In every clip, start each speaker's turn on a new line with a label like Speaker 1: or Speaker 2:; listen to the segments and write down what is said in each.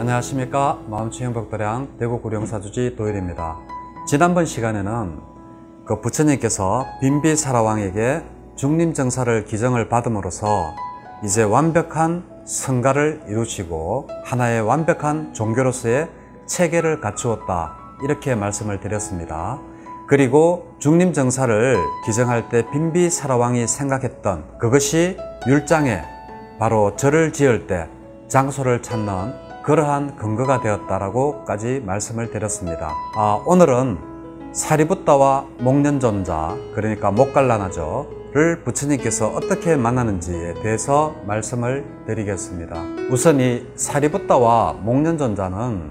Speaker 1: 안녕하십니까 마음치행 복도량 대구 고령사주지 도일입니다 지난번 시간에는 그 부처님께서 빈비사라왕에게 중림정사를 기정을 받음으로써 이제 완벽한 성가를 이루시고 하나의 완벽한 종교로서의 체계를 갖추었다 이렇게 말씀을 드렸습니다 그리고 중림정사를 기정할 때 빈비사라왕이 생각했던 그것이 율장에 바로 절을 지을 때 장소를 찾는 그러한 근거가 되었다라고까지 말씀을 드렸습니다. 아, 오늘은 사리붓다와 목련전자, 그러니까 목갈라나죠를 부처님께서 어떻게 만나는지에 대해서 말씀을 드리겠습니다. 우선 이 사리붓다와 목련전자는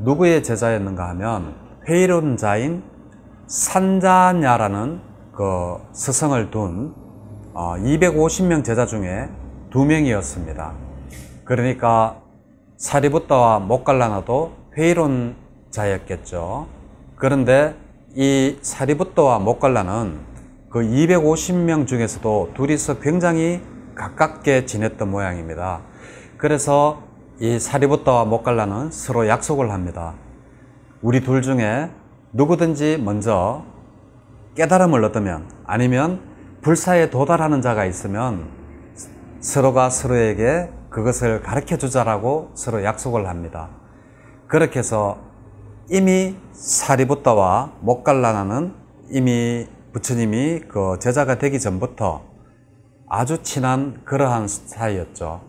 Speaker 1: 누구의 제자였는가 하면 회의론자인 산자냐라는 그 스승을 둔 250명 아, 제자 중에 두 명이었습니다. 그러니까 사리부터와못갈라나도 회의론자였겠죠. 그런데 이사리부터와못갈라는그 250명 중에서도 둘이서 굉장히 가깝게 지냈던 모양입니다. 그래서 이사리부터와못갈라는 서로 약속을 합니다. 우리 둘 중에 누구든지 먼저 깨달음을 얻으면 아니면 불사에 도달하는 자가 있으면 서로가 서로에게 그것을 가르쳐 주자라고 서로 약속을 합니다. 그렇게 해서 이미 사리부터와 목갈라나는 이미 부처님이 그 제자가 되기 전부터 아주 친한 그러한 사이였죠.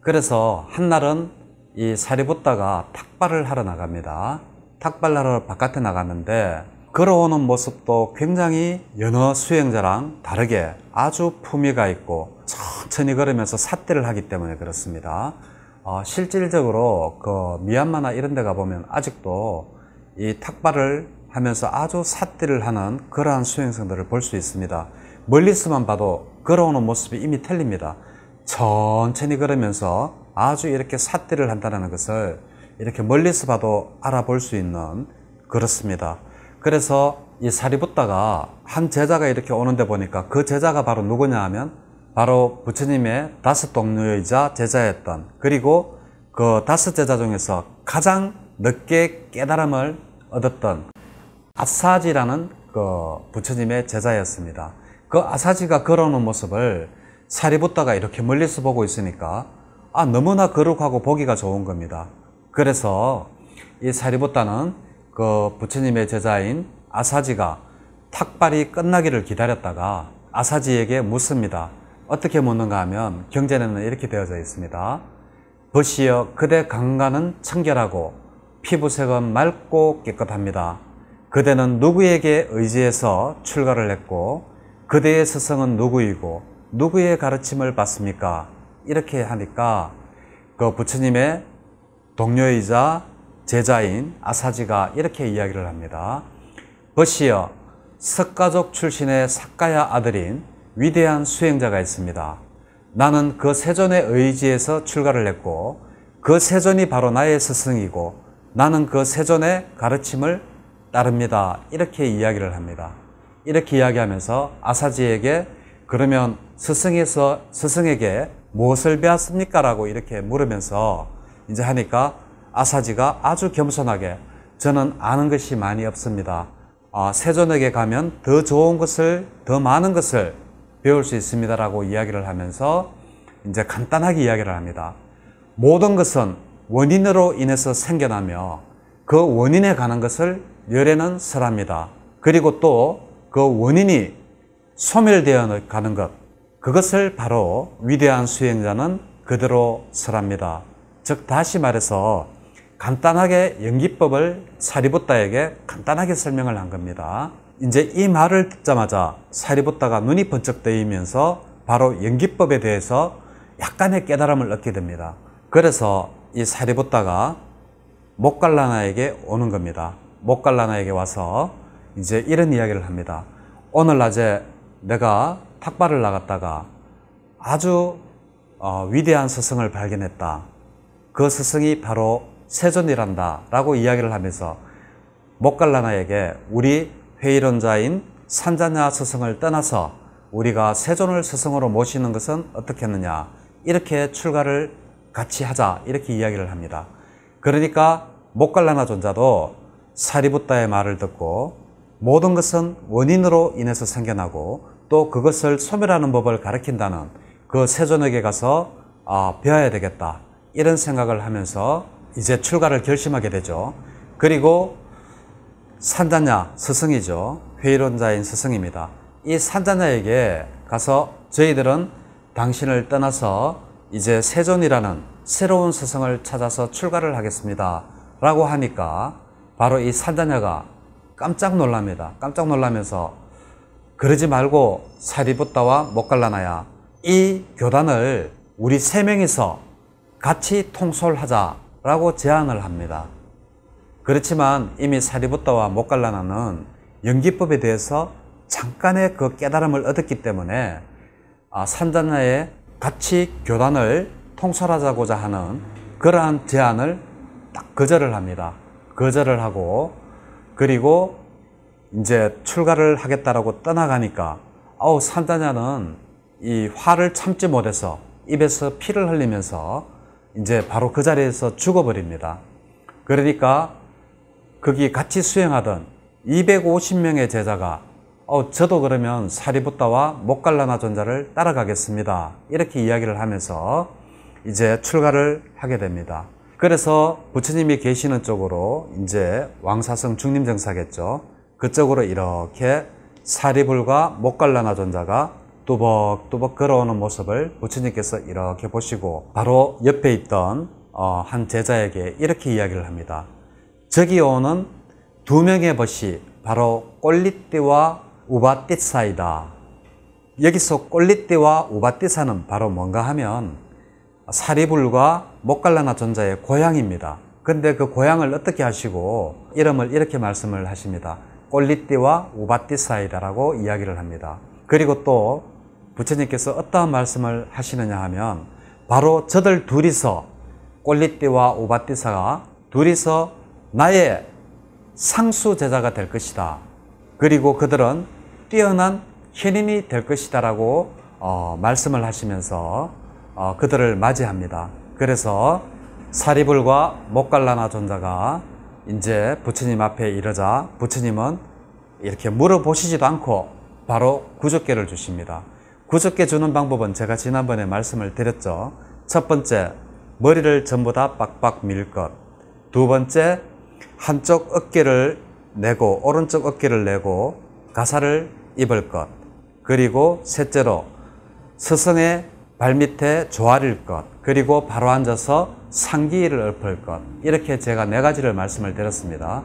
Speaker 1: 그래서 한날은 이사리부터가 탁발을 하러 나갑니다. 탁발하러 바깥에 나갔는데 걸어오는 모습도 굉장히 연어 수행자랑 다르게 아주 품위가 있고 천천히 걸으면서 삿대를 하기 때문에 그렇습니다. 어, 실질적으로 그 미얀마나 이런 데 가보면 아직도 이 탁발을 하면서 아주 삿대를 하는 그러한 수행성들을 볼 수 있습니다. 멀리서만 봐도 걸어오는 모습이 이미 틀립니다. 천천히 걸으면서 아주 이렇게 삿대를 한다는 것을 이렇게 멀리서 봐도 알아볼 수 있는 그렇습니다. 그래서 이 사리붓다가 한 제자가 이렇게 오는데 보니까 그 제자가 바로 누구냐 하면 바로 부처님의 다섯 동료이자 제자였던 그리고 그 다섯 제자 중에서 가장 늦게 깨달음을 얻었던 아사지라는 그 부처님의 제자였습니다. 그 아사지가 걸어오는 모습을 사리붓다가 이렇게 멀리서 보고 있으니까 아 너무나 거룩하고 보기가 좋은 겁니다. 그래서 이 사리붓다는 그 부처님의 제자인 아사지가 탁발이 끝나기를 기다렸다가 아사지에게 묻습니다. 어떻게 묻는가 하면 경전에는 이렇게 되어져 있습니다. 보시어 그대 강간은 청결하고 피부색은 맑고 깨끗합니다. 그대는 누구에게 의지해서 출가를 했고 그대의 스승은 누구이고 누구의 가르침을 받습니까? 이렇게 하니까 그 부처님의 동료이자 제자인 아사지가 이렇게 이야기를 합니다. 버시여 석가족 출신의 사가야 아들인 위대한 수행자가 있습니다. 나는 그세존의의지에서 출가를 했고 그 세존이 바로 나의 스승이고 나는 그 세존의 가르침을 따릅니다. 이렇게 이야기를 합니다. 이렇게 이야기하면서 아사지에게 그러면 스승에서 스승에게 무엇을 배웠습니까? 라고 이렇게 물으면서 이제 하니까 아사지가 아주 겸손하게 저는 아는 것이 많이 없습니다. 아, 세존에게 가면 더 좋은 것을, 더 많은 것을 배울 수 있습니다라고 이야기를 하면서 이제 간단하게 이야기를 합니다. 모든 것은 원인으로 인해서 생겨나며 그 원인에 관한 것을 열애는 설합니다. 그리고 또 그 원인이 소멸되어 가는 것, 그것을 바로 위대한 수행자는 그대로 설합니다. 즉, 다시 말해서 간단하게 연기법을 사리붓다에게 간단하게 설명을 한 겁니다. 이제 이 말을 듣자마자 사리붓다가 눈이 번쩍 뜨이면서 바로 연기법에 대해서 약간의 깨달음을 얻게 됩니다. 그래서 이 사리붓다가 목갈라나에게 오는 겁니다. 목갈라나에게 와서 이제 이런 이야기를 합니다. 오늘 낮에 내가 탁발을 나갔다가 아주 어, 위대한 스승을 발견했다. 그 스승이 바로 세존이란다. 라고 이야기를 하면서 목갈라나에게 우리 회의론자인 산자냐 스승을 떠나서 우리가 세존을 스승으로 모시는 것은 어떻겠느냐 이렇게 출가를 같이 하자 이렇게 이야기를 합니다. 그러니까 목갈라나 존자도 사리붓다의 말을 듣고 모든 것은 원인으로 인해서 생겨나고 또 그것을 소멸하는 법을 가르친다는 그 세존에게 가서 아, 배워야 되겠다 이런 생각을 하면서 이제 출가를 결심하게 되죠. 그리고 산자냐 스승이죠. 회의론자인 스승입니다. 이 산자냐에게 가서 저희들은 당신을 떠나서 이제 세존이라는 새로운 스승을 찾아서 출가를 하겠습니다. 라고 하니까 바로 이 산자냐가 깜짝 놀랍니다. 깜짝 놀라면서 그러지 말고 사리붓다와 목갈라나야 이 교단을 우리 세 명이서 같이 통솔하자라고 제안을 합니다. 그렇지만 이미 사리부터와 목갈라나는 연기법에 대해서 잠깐의 그 깨달음을 얻었기 때문에 아, 산자나에 같이 교단을 통솔하자고자 하는 그러한 제안을 딱 거절을 합니다. 거절을 하고 그리고 이제 출가를 하겠다라고 떠나가니까 아우 산자냐는 이 화를 참지 못해서 입에서 피를 흘리면서 이제 바로 그 자리에서 죽어버립니다. 그러니까 거기 같이 수행하던 250명의 제자가 어, 저도 그러면 사리붓다와 목갈라나 존자를 따라가겠습니다. 이렇게 이야기를 하면서 이제 출가를 하게 됩니다. 그래서 부처님이 계시는 쪽으로 이제 왕사성 중림정사겠죠. 그쪽으로 이렇게 사리불과 목갈라나 존자가 뚜벅뚜벅 걸어오는 모습을 부처님께서 이렇게 보시고 바로 옆에 있던 어, 한 제자에게 이렇게 이야기를 합니다. 저기오는 두 명의 벗이 바로 꼴리띠와 우바띠사이다. 여기서 꼴리띠와 우바띠사는 바로 뭔가 하면 사리불과 목갈라나 존자의 고향입니다. 근데 그 고향을 어떻게 하시고 이름을 이렇게 말씀을 하십니다. 꼴리띠와 우바띠사이다라고 이야기를 합니다. 그리고 또 부처님께서 어떠한 말씀을 하시느냐 하면 바로 저들 둘이서 꼴리띠와 우바띠사가 둘이서 나의 상수 제자가 될 것이다. 그리고 그들은 뛰어난 현인이 될 것이다 라고 어, 말씀을 하시면서 어, 그들을 맞이합니다. 그래서 사리불과 목갈라나 존자가 이제 부처님 앞에 이르자 부처님은 이렇게 물어보시지도 않고 바로 구적계를 주십니다. 구적계 주는 방법은 제가 지난번에 말씀을 드렸죠. 첫 번째, 머리를 전부 다 빡빡 밀 것. 두 번째, 한쪽 어깨를 내고 오른쪽 어깨를 내고 가사를 입을 것. 그리고 셋째로 스승의 발밑에 조아릴 것. 그리고 바로 앉아서 상기를 엎을 것. 이렇게 제가 네 가지를 말씀을 드렸습니다.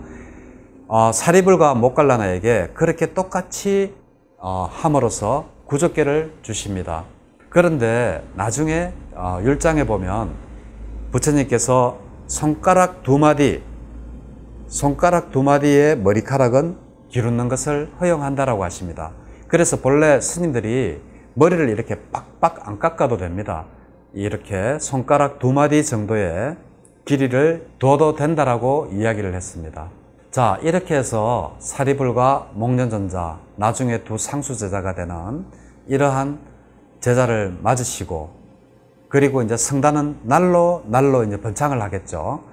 Speaker 1: 어, 사리불과 목갈라나에게 그렇게 똑같이 어, 함으로써 구조계를 주십니다. 그런데 나중에 어, 율장에 보면 부처님께서 손가락 두 마디 손가락 두 마디의 머리카락은 기르는 것을 허용한다라고 하십니다. 그래서 본래 스님들이 머리를 이렇게 빡빡 안 깎아도 됩니다. 이렇게 손가락 두 마디 정도의 길이를 둬도 된다라고 이야기를 했습니다. 자, 이렇게 해서 사리불과 목련전자, 나중에 두 상수 제자가 되는 이러한 제자를 맞으시고, 그리고 이제 성단은 날로 날로 이제 번창을 하겠죠.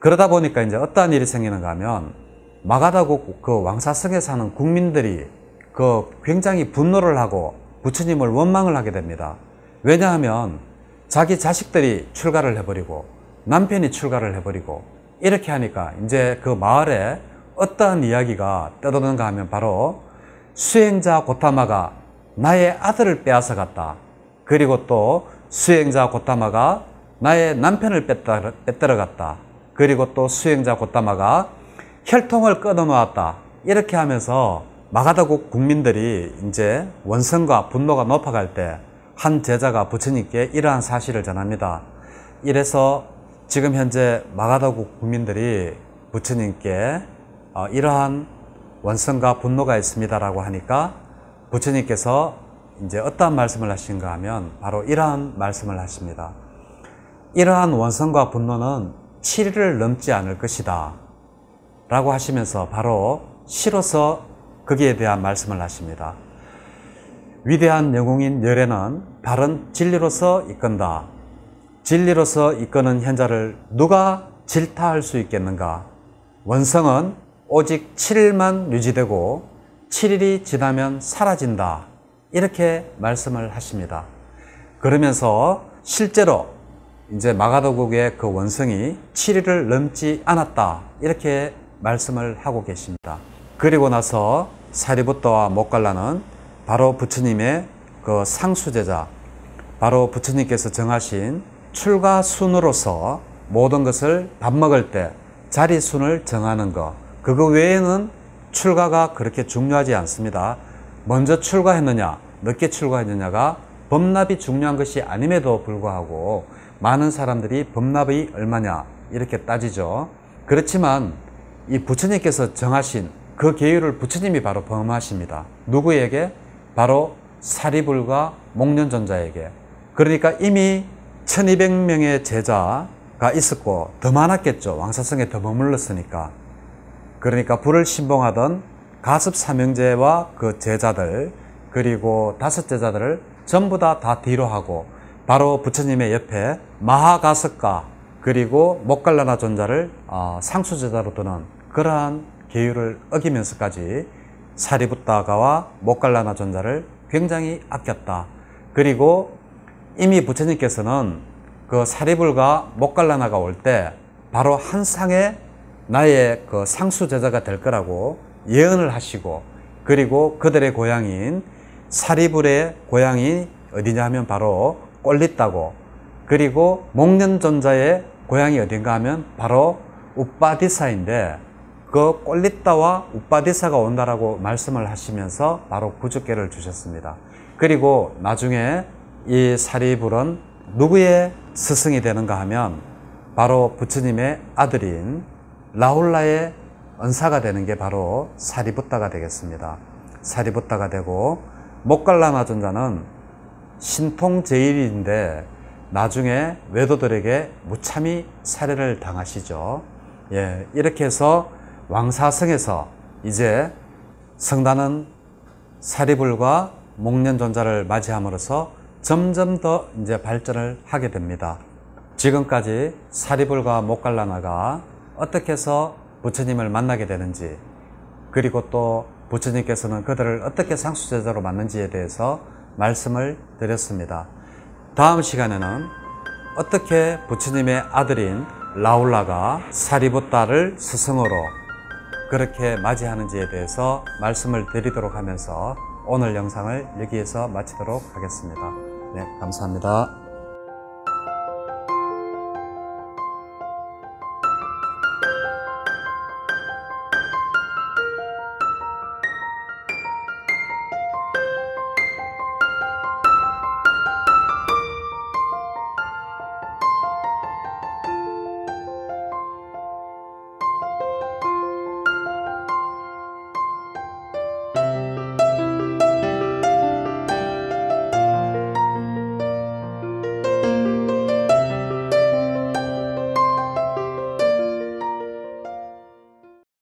Speaker 1: 그러다 보니까 이제 어떠한 일이 생기는가 하면 마가다국 그 왕사성에 사는 국민들이 그 굉장히 분노를 하고 부처님을 원망을 하게 됩니다. 왜냐하면 자기 자식들이 출가를 해버리고 남편이 출가를 해버리고 이렇게 하니까 이제 그 마을에 어떠한 이야기가 떠도는가 하면 바로 수행자 고타마가 나의 아들을 빼앗아 갔다. 그리고 또 수행자 고타마가 나의 남편을 뺏다, 뺏들어 갔다. 그리고 또 수행자 곧다마가 혈통을 끊어놓았다. 이렇게 하면서 마가다국 국민들이 이제 원성과 분노가 높아갈 때 한 제자가 부처님께 이러한 사실을 전합니다. 이래서 지금 현재 마가다국 국민들이 부처님께 어, 이러한 원성과 분노가 있습니다라고 하니까 부처님께서 이제 어떠한 말씀을 하신가 하면 바로 이러한 말씀을 하십니다. 이러한 원성과 분노는 7일을 넘지 않을 것이다. 라고 하시면서 바로 실어서 거기에 대한 말씀을 하십니다. 위대한 영웅인 열애는 바른 진리로서 이끈다. 진리로서 이끄는 현자를 누가 질타할 수 있겠는가? 원성은 오직 7일만 유지되고 7일이 지나면 사라진다. 이렇게 말씀을 하십니다. 그러면서 실제로 이제 마가도국의 그 원성이 7일을 넘지 않았다 이렇게 말씀을 하고 계십니다. 그리고 나서 사리부터와 목갈라는 바로 부처님의 그 상수제자 바로 부처님께서 정하신 출가 순으로서 모든 것을 밥 먹을 때 자리 순을 정하는 것 그거 외에는 출가가 그렇게 중요하지 않습니다. 먼저 출가했느냐 늦게 출가했느냐가 범납이 중요한 것이 아님에도 불구하고 많은 사람들이 범납이 얼마냐 이렇게 따지죠. 그렇지만 이 부처님께서 정하신 그 계율을 부처님이 바로 범하십니다. 누구에게? 바로 사리불과 목련전자에게. 그러니까 이미 1200명의 제자가 있었고 더 많았겠죠. 왕사성에 더 머물렀으니까. 그러니까 불을 신봉하던 가습 사명제와그 제자들 그리고 다섯 제자들을 전부 다 다 뒤로 하고 바로 부처님의 옆에 마하가스카 그리고 목갈라나 존자를 어, 상수제자로 두는 그러한 계율을 어기면서까지 사리붓다가와 목갈라나 존자를 굉장히 아꼈다. 그리고 이미 부처님께서는 그 사리불과 목갈라나가 올 때 바로 한상의 나의 그 상수제자가 될 거라고 예언을 하시고 그리고 그들의 고향인 사리불의 고향이 어디냐 하면 바로 꼴리따고 그리고 목련전자의 고향이 어딘가 하면 바로 우빠디사인데 그 꼴리따와 우빠디사가 온다라고 말씀을 하시면서 바로 구주께를 주셨습니다. 그리고 나중에 이 사리불은 누구의 스승이 되는가 하면 바로 부처님의 아들인 라홀라의 은사가 되는 게 바로 사리붓다가 되겠습니다. 사리붓다가 되고 목갈라마존자는 신통제일인데 나중에 외도들에게 무참히 살해를 당하시죠. 예, 이렇게 해서 왕사성에서 이제 성단은 사리불과 목련존자를 맞이함으로써 점점 더 이제 발전을 하게 됩니다. 지금까지 사리불과 목갈라마가 어떻게 해서 부처님을 만나게 되는지 그리고 또 부처님께서는 그들을 어떻게 상수제자로 맞는지에 대해서 말씀을 드렸습니다. 다음 시간에는 어떻게 부처님의 아들인 라울라가 사리붓다를 스승으로 그렇게 맞이하는지에 대해서 말씀을 드리도록 하면서 오늘 영상을 여기에서 마치도록 하겠습니다. 네, 감사합니다.